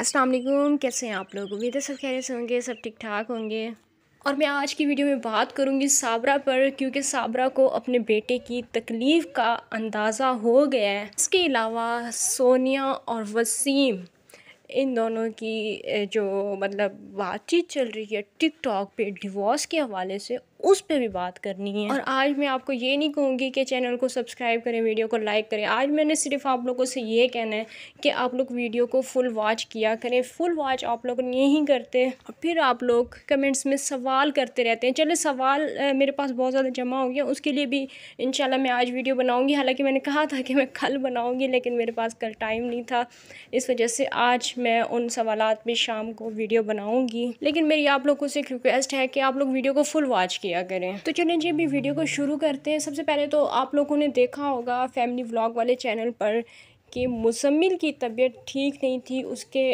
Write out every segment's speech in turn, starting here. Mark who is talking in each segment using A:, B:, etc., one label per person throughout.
A: अस्सलाम वालेकुम कैसे हैं आप लोग उम्मीद है सब खैर से होंगे सब ठीक ठाक होंगे और मैं आज की वीडियो में बात करूंगी साबरा पर क्योंकि साबरा को अपने बेटे की तकलीफ़ का अंदाज़ा हो गया है इसके अलावा सोनिया और वसीम इन दोनों की जो मतलब बातचीत चल रही है टिकटॉक पे डिवोर्स के हवाले से उस पर भी बात करनी है और आज मैं आपको ये नहीं कहूँगी कि चैनल को सब्सक्राइब करें वीडियो को लाइक करें आज मैंने सिर्फ आप लोगों से ये कहना है कि आप लोग वीडियो को फुल वॉच किया करें फुल वॉच आप लोग नहीं करते और फिर आप लोग कमेंट्स में सवाल करते रहते हैं चले सवाल मेरे पास बहुत ज़्यादा जमा हो गया उसके लिए भी इन मैं आज वीडियो बनाऊँगी हालाँकि मैंने कहा था कि मैं कल बनाऊँगी लेकिन मेरे पास कल टाइम नहीं था इस वजह से आज मैं उन सवाल में शाम को वीडियो बनाऊँगी लेकिन मेरी आप लोगों से एक रिक्वेस्ट है कि आप लोग वीडियो को फुल वॉच किया किया करें तो चलें जी अभी वीडियो को शुरू करते हैं सबसे पहले तो आप लोगों ने देखा होगा फैमिली व्लॉग वाले चैनल पर कि मुसम्मिल की तबीयत ठीक नहीं थी उसके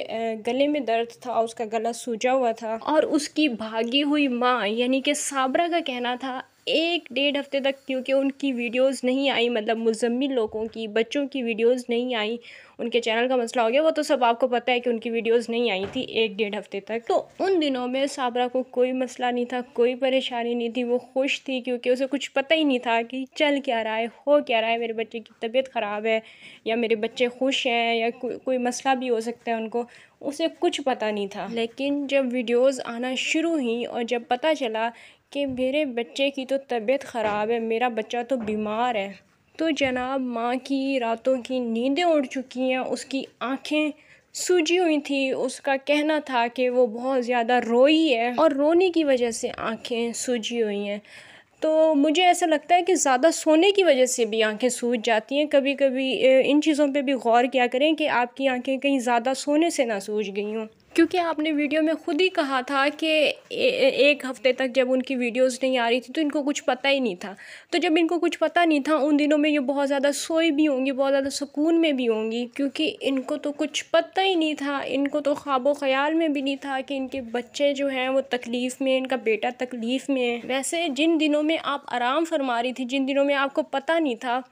A: गले में दर्द था उसका गला सूजा हुआ था और उसकी भागी हुई माँ यानी कि साबरा का कहना था एक डेढ़ हफ्ते तक क्योंकि उनकी वीडियोस नहीं आई मतलब मुजम्मिल लोगों की बच्चों की वीडियोस नहीं आई उनके चैनल का मसला हो गया वो तो सब आपको पता है कि उनकी वीडियोस नहीं आई थी एक डेढ़ हफ्ते तक तो उन दिनों में साबरा को कोई मसला नहीं था कोई परेशानी नहीं थी वो खुश थी क्योंकि उसे कुछ पता ही नहीं था कि चल क्या रहा है हो क्या रहा है मेरे बच्चे की तबीयत ख़राब है या मेरे बच्चे खुश हैं या को, कोई मसला भी हो सकता है उनको उसे कुछ पता नहीं था लेकिन जब वीडियोज़ आना शुरू हुई और जब पता चला कि मेरे बच्चे की तो तबीयत ख़राब है मेरा बच्चा तो बीमार है तो जनाब माँ की रातों की नींदें उड़ चुकी हैं उसकी आँखें सूजी हुई थी उसका कहना था कि वो बहुत ज़्यादा रोई है और रोने की वजह से आँखें सूजी हुई हैं तो मुझे ऐसा लगता है कि ज़्यादा सोने की वजह से भी आंखें सूज जाती हैं कभी कभी इन चीज़ों पे भी गौर किया करें कि आपकी आंखें कहीं ज़्यादा सोने से ना सूज गई हों क्योंकि आपने वीडियो में ख़ुद ही कहा था कि एक हफ़्ते तक जब उनकी वीडियोस नहीं आ रही थी तो इनको कुछ पता ही नहीं था तो जब इनको कुछ पता नहीं था उन दिनों में ये बहुत ज़्यादा सोई भी होंगी बहुत ज़्यादा सुकून में भी होंगी क्योंकि इनको तो कुछ पता ही नहीं था इनको तो ख्वाब ख्याल में भी नहीं था कि इनके बच्चे जो हैं वो तकलीफ़ में इनका बेटा तकलीफ़ में है वैसे जिन दिनों में आप आराम फरमा रही थी जिन दिनों में आपको पता नहीं था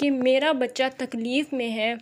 A: कि मेरा बच्चा तकलीफ़ में है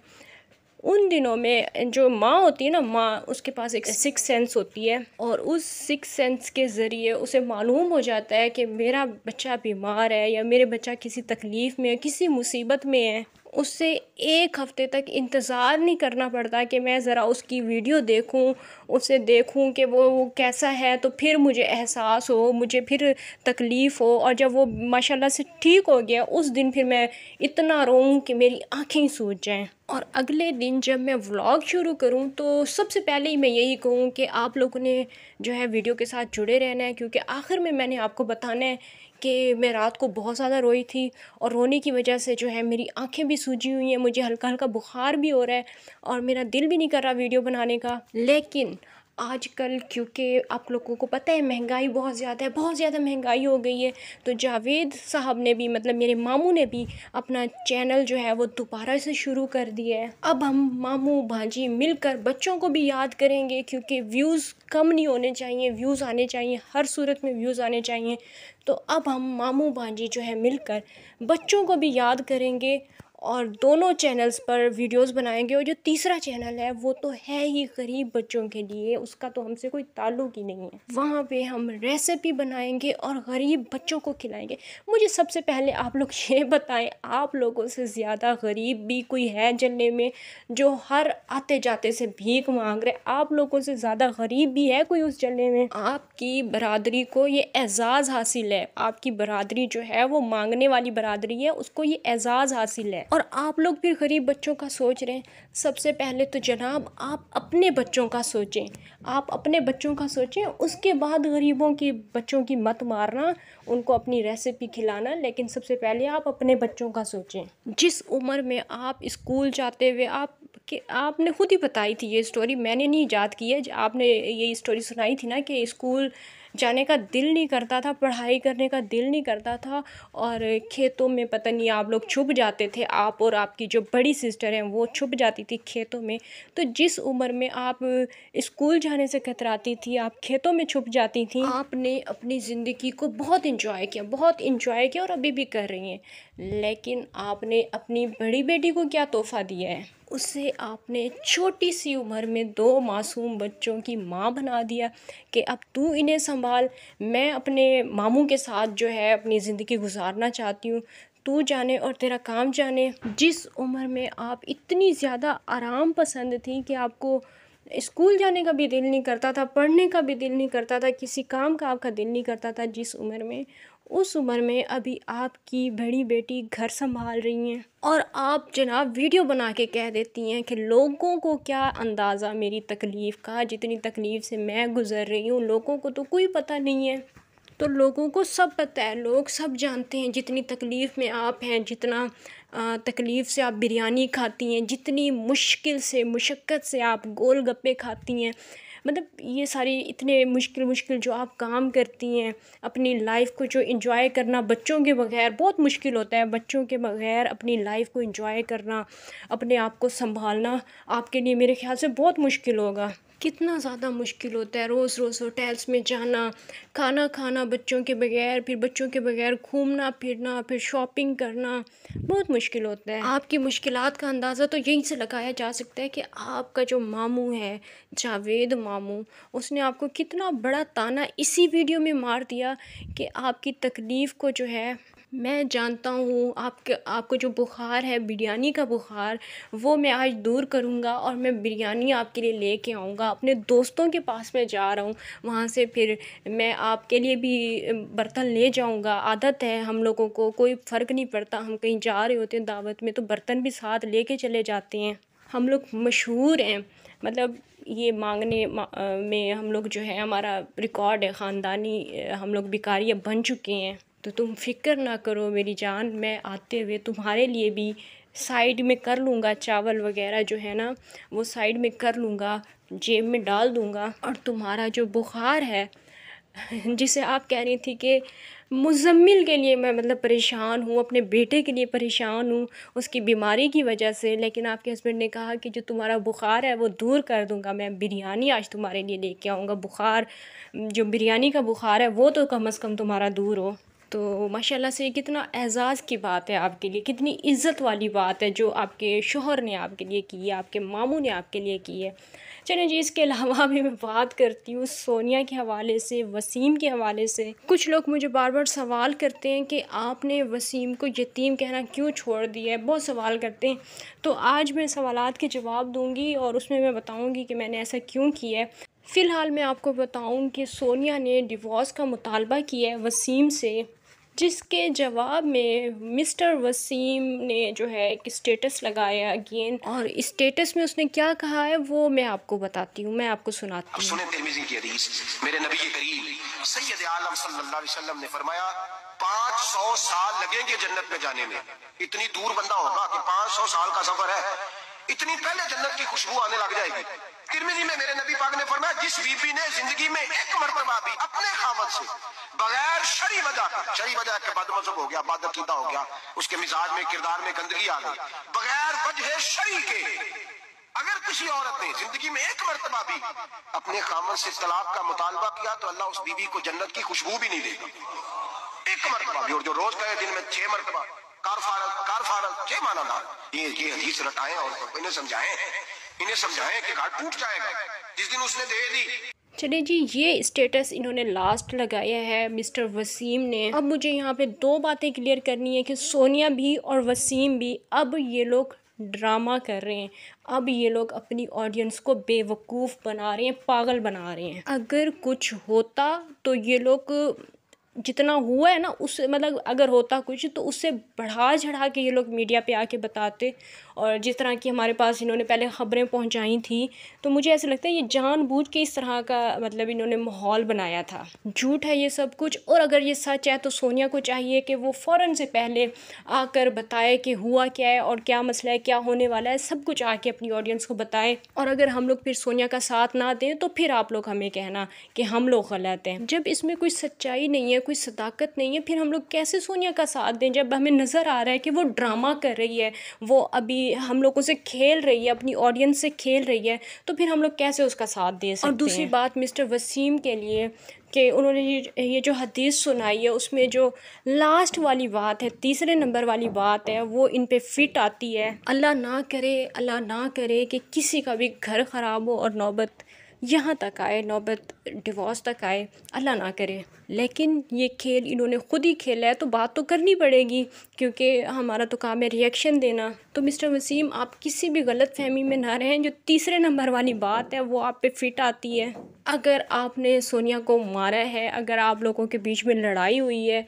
A: उन दिनों में जो माँ होती है ना माँ उसके पास एक सिक्स सेंस होती है और उस सिक्स सेंस के ज़रिए उसे मालूम हो जाता है कि मेरा बच्चा बीमार है या मेरे बच्चा किसी तकलीफ़ में है किसी मुसीबत में है उससे एक हफ़्ते तक इंतज़ार नहीं करना पड़ता कि मैं ज़रा उसकी वीडियो देखूं उसे देखूं कि वो वो कैसा है तो फिर मुझे एहसास हो मुझे फिर तकलीफ़ हो और जब वो माशाल्लाह से ठीक हो गया उस दिन फिर मैं इतना रोऊं कि मेरी आँखें सूझ जाएं और अगले दिन जब मैं व्लॉग शुरू करूं तो सबसे पहले ही मैं यही कहूं कि आप लोगों ने जो है वीडियो के साथ जुड़े रहना है क्योंकि आखिर में मैंने आपको बताना है कि मैं रात को बहुत ज़्यादा रोई थी और रोने की वजह से जो है मेरी आँखें भी सूजी हुई हैं मुझे हल्का हल्का बुखार भी हो रहा है और मेरा दिल भी नहीं कर रहा वीडियो बनाने का लेकिन आजकल क्योंकि आप लोगों को पता है महंगाई बहुत ज़्यादा है बहुत ज़्यादा महंगाई हो गई है तो जावेद साहब ने भी मतलब मेरे मामू ने भी अपना चैनल जो है वो दोबारा से शुरू कर दिया है अब हम मामू भाजी मिलकर बच्चों को भी याद करेंगे क्योंकि व्यूज़ कम नहीं होने चाहिए व्यूज़ आने चाहिए हर सूरत में व्यूज़ आने चाहिए तो अब हम मामू भाजी जो है मिलकर बच्चों को भी याद करेंगे और दोनों चैनल्स पर वीडियोस बनाएंगे और जो तीसरा चैनल है वो तो है ही गरीब बच्चों के लिए उसका तो हमसे कोई ताल्लुक ही नहीं है वहाँ पे हम रेसिपी बनाएंगे और गरीब बच्चों को खिलाएंगे मुझे सबसे पहले आप लोग ये बताएं आप लोगों से ज़्यादा गरीब भी कोई है जन्ने में जो हर आते जाते से भीख मांग रहे आप लोगों से ज़्यादा गरीब भी है कोई उस जलने में आपकी बरदरी को ये एजाज़ हासिल है आपकी बरदरी जो है वो मांगने वाली बरदरी है उसको ये एजाज़ हासिल है और आप लोग भी गरीब बच्चों का सोच रहे हैं सबसे पहले तो जनाब आप अपने बच्चों का सोचें आप अपने बच्चों का सोचें उसके बाद गरीबों के बच्चों की मत मारना उनको अपनी रेसिपी खिलाना लेकिन सबसे पहले आप अपने बच्चों का सोचें जिस उम्र में आप स्कूल जाते हुए आप कि आपने खुद ही बताई थी ये स्टोरी मैंने नहीं याद की है आपने ये स्टोरी सुनाई थी ना कि स्कूल जाने का दिल नहीं करता था पढ़ाई करने का दिल नहीं करता था और खेतों में पता नहीं आप लोग छुप जाते थे आप और आपकी जो बड़ी सिस्टर हैं वो छुप जाती थी खेतों में तो जिस उम्र में आप स्कूल जाने से कतराती थी आप खेतों में छुप जाती थी आपने अपनी ज़िंदगी को बहुत इंजॉय किया बहुत इंजॉय किया और अभी भी कर रही हैं लेकिन आपने अपनी बड़ी बेटी को क्या तोहफ़ा दिया है उसे आपने छोटी सी उम्र में दो मासूम बच्चों की माँ बना दिया कि अब तू इन्हें संभाल मैं अपने मामू के साथ जो है अपनी ज़िंदगी गुजारना चाहती हूँ तू जाने और तेरा काम जाने जिस उम्र में आप इतनी ज़्यादा आराम पसंद थी कि आपको स्कूल जाने का भी दिल नहीं करता था पढ़ने का भी दिल नहीं करता था किसी काम का आपका दिल नहीं करता था जिस उम्र में उस उम्र में अभी आपकी बड़ी बेटी घर संभाल रही हैं और आप जनाब वीडियो बना के कह देती हैं कि लोगों को क्या अंदाज़ा मेरी तकलीफ़ का जितनी तकलीफ़ से मैं गुज़र रही हूँ लोगों को तो कोई पता नहीं है तो लोगों को सब पता है लोग सब जानते हैं जितनी तकलीफ़ में आप हैं जितना तकलीफ़ से आप बिरयानी खाती हैं जितनी मुश्किल से मुशक्क़त से आप गोल गप्पे खाती हैं मतलब ये सारी इतने मुश्किल मुश्किल जो आप काम करती हैं अपनी लाइफ को जो इंजॉय करना बच्चों के बगैर बहुत मुश्किल होता है बच्चों के बगैर अपनी लाइफ को इंजॉय करना अपने आप को संभालना आपके लिए मेरे ख्याल से बहुत मुश्किल होगा कितना ज़्यादा मुश्किल होता है रोज़ रोज़ होटल्स में जाना खाना खाना बच्चों के बगैर फिर बच्चों के बगैर घूमना फिरना फिर शॉपिंग करना बहुत मुश्किल होता है आपकी मुश्किल का अंदाज़ा तो यहीं से लगाया जा सकता है कि आपका जो मामू है जावेद मामू उसने आपको कितना बड़ा ताना इसी वीडियो में मार दिया कि आपकी तकलीफ़ को जो है मैं जानता हूँ आपके आपको जो बुखार है बिरयानी का बुखार वो मैं आज दूर करूँगा और मैं बिरयानी आपके लिए लेके आऊँगा अपने दोस्तों के पास मैं जा रहा हूँ वहाँ से फिर मैं आपके लिए भी बर्तन ले जाऊँगा आदत है हम लोगों को कोई फ़र्क नहीं पड़ता हम कहीं जा रहे होते हैं दावत में तो बर्तन भी साथ ले कर चले जाते हैं हम लोग मशहूर हैं मतलब ये मांगने में हम लोग जो है हमारा रिकॉर्ड है ख़ानदानी हम लोग बिकारियाँ बन चुके हैं तो तुम फ़िक्र ना करो मेरी जान मैं आते हुए तुम्हारे लिए भी साइड में कर लूँगा चावल वगैरह जो है ना वो साइड में कर लूँगा जेब में डाल दूँगा और तुम्हारा जो बुखार है जिसे आप कह रही थी कि मुजम्मिल के लिए मैं मतलब परेशान हूँ अपने बेटे के लिए परेशान हूँ उसकी बीमारी की वजह से लेकिन आपके हस्बैंड ने कहा कि जो तुम्हारा बुखार है वो दूर कर दूँगा मैं बिरयानी आज तुम्हारे लिए लेके आऊँगा बुखार जो बिरयानी का बुखार है वो तो कम अज़ कम तुम्हारा दूर हो तो माशाल्लाह से कितना एज़ाज़ की बात है आपके लिए कितनी इज़्ज़त वाली बात है जो आपके शोहर ने आपके लिए की है आपके मामू ने आपके लिए की है चलें जी इसके अलावा भी मैं बात करती हूँ सोनिया के हवाले से वसीम के हवाले से कुछ लोग मुझे बार बार सवाल करते हैं कि आपने वसीम को यतीम कहना क्यों छोड़ दिया है बहुत सवाल करते हैं तो आज मैं सवाल के जवाब दूँगी और उसमें मैं बताऊँगी कि मैंने ऐसा क्यों किया है फ़िलहाल मैं आपको बताऊं कि सोनिया ने डिवोर्स का मुतालबा किया है वसीम से जिसके जवाब में मिस्टर वसीम ने जो है एक स्टेटस लगाया अगेन और स्टेटस में उसने क्या कहा है वो मैं आपको बताती हूँ मैं आपको सुनाती हूँ सुने तिरमिजी की हदीस मेरे नबी करीम सैयद आलम सल्लल्लाहु अलैहि वसल्लम ने फरमाया पाँच सौ साल लगेंगे जन्नत में जाने में इतनी दूर बंदा होगा कि पाँच सौ साल का सफर है इतनी पहले जन्नत की खुशबू आने लग जाएगी तिरमिजी में मेरे नबी पाक ने फरमाया जिस बीबी ने जिंदगी में एक मरतबा भी अपने खामत से बगैर शरी वजह शरी वजह के मजहब हो गया बाद हो गया उसके मिजाज में किरदार में गंदगी आ गई बगैर वजह शरी के अगर किसी औरत ने जिंदगी में एक मरतबा भी अपने खामन से तलाक का मुतालबा किया तो अल्लाह उस बीवी को जन्नत की खुशबू भी नहीं देगा एक मरतबा भी और जो रोज कहे दिन में छह मरतबा कार फार कार फारत छह माना ना ये ये हदीस रटाए और इन्हें समझाएं इन्हें समझाएं कि घर टूट जाएगा जिस दिन उसने दे दी चले जी ये स्टेटस इन्होंने लास्ट लगाया है मिस्टर वसीम ने अब मुझे यहाँ पे दो बातें क्लियर करनी है कि सोनिया भी और वसीम भी अब ये लोग ड्रामा कर रहे हैं अब ये लोग अपनी ऑडियंस को बेवकूफ़ बना रहे हैं पागल बना रहे हैं अगर कुछ होता तो ये लोग जितना हुआ है ना उससे मतलब अगर होता कुछ तो उससे बढ़ा चढ़ा के ये लोग मीडिया पे आके बताते और जिस तरह की हमारे पास इन्होंने पहले ख़बरें पहुंचाई थी तो मुझे ऐसा लगता है ये जानबूझ के इस तरह का मतलब इन्होंने माहौल बनाया था झूठ है ये सब कुछ और अगर ये सच है तो सोनिया को चाहिए कि वो फ़ौर से पहले आकर बताए कि हुआ क्या है और क्या मसला है क्या होने वाला है सब कुछ आके अपनी ऑडियंस को बताएं और अगर हम लोग फिर सोनिया का साथ ना दें तो फिर आप लोग हमें कहना कि हम लोग गलत हैं जब इसमें कोई सच्चाई नहीं है कोई सदाकत नहीं है फिर हम लोग कैसे सोनिया का साथ दें जब हमें नज़र आ रहा है कि वो ड्रामा कर रही है वो अभी हम लोगों से खेल रही है अपनी ऑडियंस से खेल रही है तो फिर हम लोग कैसे उसका साथ दें और दूसरी हैं? बात मिस्टर वसीम के लिए कि उन्होंने ये ये जो हदीस सुनाई है उसमें जो लास्ट वाली बात है तीसरे नंबर वाली बात है वो इन पे फिट आती है अल्लाह ना करे अल्लाह ना करे कि किसी का भी घर ख़राब हो और नौबत यहाँ तक आए नौबत डिवोर्स तक आए अल्लाह ना करे लेकिन ये खेल इन्होंने ख़ुद ही खेला है तो बात तो करनी पड़ेगी क्योंकि हमारा तो काम है रिएक्शन देना तो मिस्टर वसीम आप किसी भी गलत फहमी में ना रहें जो तीसरे नंबर वाली बात है वो आप पे फिट आती है अगर आपने सोनिया को मारा है अगर आप लोगों के बीच में लड़ाई हुई है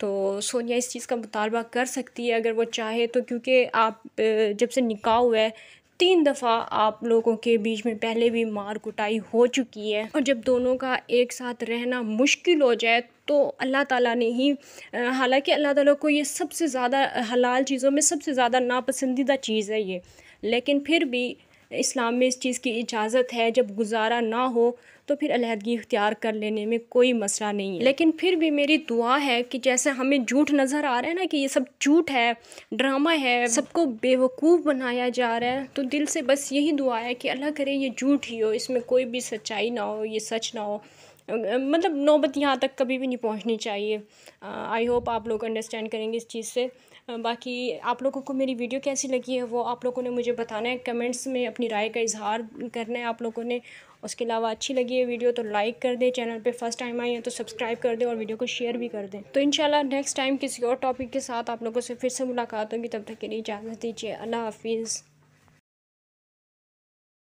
A: तो सोनिया इस चीज़ का मुतालबा कर सकती है अगर वो चाहे तो क्योंकि आप जब से निकाह हुआ है तीन दफ़ा आप लोगों के बीच में पहले भी मार कुटाई हो चुकी है और जब दोनों का एक साथ रहना मुश्किल हो जाए तो अल्लाह ताला ने ही हालांकि अल्लाह ताला को ये सबसे ज़्यादा हलाल चीज़ों में सबसे ज़्यादा नापसंदीदा चीज़ है ये लेकिन फिर भी इस्लाम में इस चीज़ की इजाज़त है जब गुजारा ना हो तो फिर अलहदगी इख्तियार कर लेने में कोई मसला नहीं है लेकिन फिर भी मेरी दुआ है कि जैसे हमें झूठ नज़र आ रहा है ना कि ये सब झूठ है ड्रामा है सबको बेवकूफ़ बनाया जा रहा है तो दिल से बस यही दुआ है कि अल्लाह करे ये झूठ ही हो इसमें कोई भी सच्चाई ना हो ये सच ना हो मतलब नौबत यहाँ तक कभी भी नहीं पहुँचनी चाहिए आई होप आप लोग अंडरस्टैंड करेंगे इस चीज़ से बाकी आप लोगों को मेरी वीडियो कैसी लगी है वो आप लोगों ने मुझे बताना है कमेंट्स में अपनी राय का इजहार करना है आप लोगों ने उसके अलावा अच्छी लगी है वीडियो तो लाइक कर दें चैनल पे फर्स्ट टाइम आई है तो सब्सक्राइब कर दें और वीडियो को शेयर भी कर दें तो इंशाल्लाह नेक्स्ट टाइम किसी और टॉपिक के साथ आप लोगों से फिर से मुलाकात होगी तब तक के लिए इजाज़त दीजिए अल्लाह हाफिज़